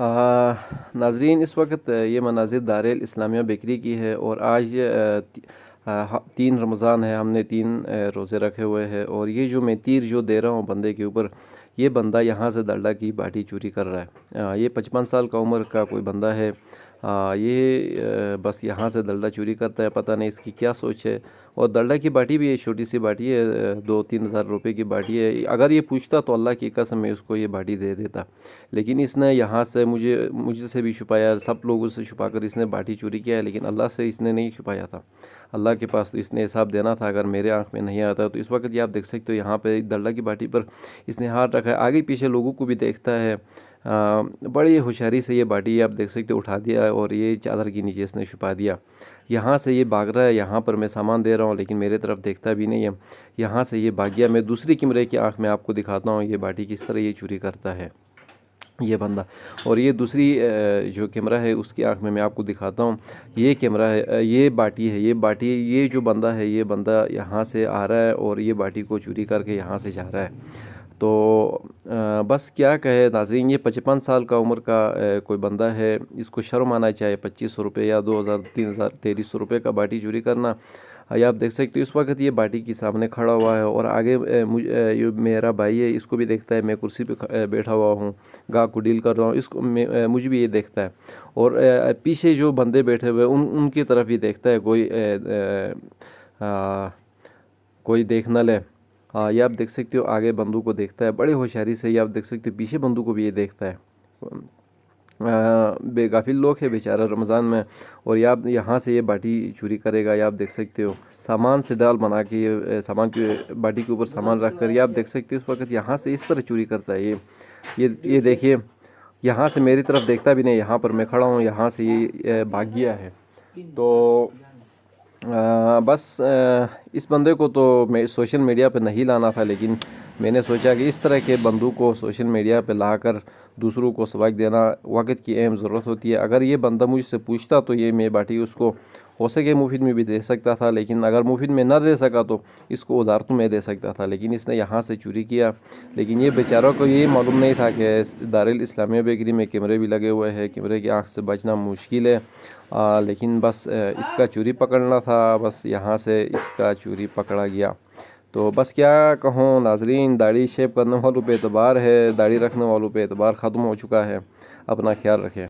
नाजरीन इस वक्त ये मनाजिर दार इस्लामिया बेकरी की है और आज तीन रमज़ान है हमने तीन रोज़े रखे हुए हैं और ये जो मैं तीर जो दे रहा हूँ बंदे के ऊपर ये बंदा यहाँ से दर्डा की बाटी चोरी कर रहा है ये पचपन साल का उम्र का कोई बंदा है आ, ये बस यहाँ से दलडा चोरी करता है पता नहीं इसकी क्या सोच है और दलडा की बाटी भी ये छोटी सी बाटी है दो तीन हज़ार रुपये की बाटी है अगर ये पूछता तो अल्लाह की कसम मैं उसको ये बाटी दे देता लेकिन इसने यहाँ से मुझे मुझसे भी छुपाया सब लोगों से छुपा कर इसने बाटी चोरी किया है लेकिन अल्लाह से इसने नहीं छुपाया था अल्लाह के पास तो इसने हिसाब देना था अगर मेरे आँख में नहीं आता तो इस वक्त ये आप देख सकते हो यहाँ पर दलडा की बाटी पर इसने हाथ रखा है आगे पीछे लोगों को भी देखता है बड़ी होशियारी से ये बाटी आप देख सकते हो उठा दिया और ये चादर के नीचे इसने छुपा दिया यहाँ से ये भाग रहा है यहाँ पर मैं सामान दे रहा हूँ लेकिन मेरे तरफ देखता भी नहीं है यहाँ से ये भाग गया मैं दूसरी कमरे की आँख में आपको दिखाता हूँ ये बाटी किस तरह ये चोरी करता है ये बंदा और ये दूसरी जो कैमरा है उसकी आंख में मैं आपको दिखाता हूँ ये कैमरा है ये बाटी है ये बाटी ये जो बंदा है ये बंदा यहाँ से आ रहा है और ये बाटी को चोरी करके यहाँ से जा रहा है तो आ, बस क्या कहे नाजीन ये पचपन साल का उम्र का कोई बंदा है इसको शर्म आना चाहिए पच्चीस सौ रुपये या दो हज़ार तीन हज़ार तेईस सौ रुपये का बाटी चोरी करना या आप देख सकते हो इस वक्त ये बाटी के सामने खड़ा हुआ है और आगे मुझे मेरा भाई है इसको भी देखता है मैं कुर्सी पे बैठा हुआ हूँ गाह को डील कर रहा हूँ इसको मुझे भी ये देखता है और पीछे जो बंदे बैठे हुए उन उनकी तरफ ही देखता है कोई आ, आ, कोई देखना ले ये आप देख सकते हो आगे बंदूक को देखता है बड़े होशियारी से ये आप देख सकते हो पीछे बंदूक को भी ये देखता है बेगाफिल लोग है बेचारा रमज़ान में और या आप यहाँ से ये बाटी चोरी करेगा या आप देख सकते हो सामान से डाल बना के ये सामान के बाटी के ऊपर सामान रख कर या आप देख सकते हो उस वक्त यहाँ से इस तरह चोरी करता है ये ये ये देखिए यहाँ से मेरी तरफ देखता भी नहीं यहाँ पर मैं खड़ा हूँ यहाँ से ये भाग गया है तो बस इस बंदे को तो मैं सोशल मीडिया पे नहीं लाना था लेकिन मैंने सोचा कि इस तरह के बंदू को सोशल मीडिया पे लाकर दूसरों को सबक देना वक्त की अहम ज़रूरत होती है अगर ये बंदा मुझसे पूछता तो ये मैं बाटी उसको हो सके मुफीद में भी दे सकता था लेकिन अगर मुफीद में ना दे सका तो इसको उदारत में दे सकता था लेकिन इसने यहाँ से चोरी किया लेकिन ये बेचारों को ये मालूम नहीं था कि दारुल इस्लामिया बेकरी में कैमरे भी लगे हुए हैं कैमरे की आँख से बचना मुश्किल है आ, लेकिन बस इसका चोरी पकड़ना था बस यहाँ से इसका चोरी पकड़ा गया तो बस क्या कहूँ नाजरीन दाढ़ी शेप करने वालों पे एतबार है दाढ़ी रखने वालों पे एतबार ख़त्म हो चुका है अपना ख्याल रखें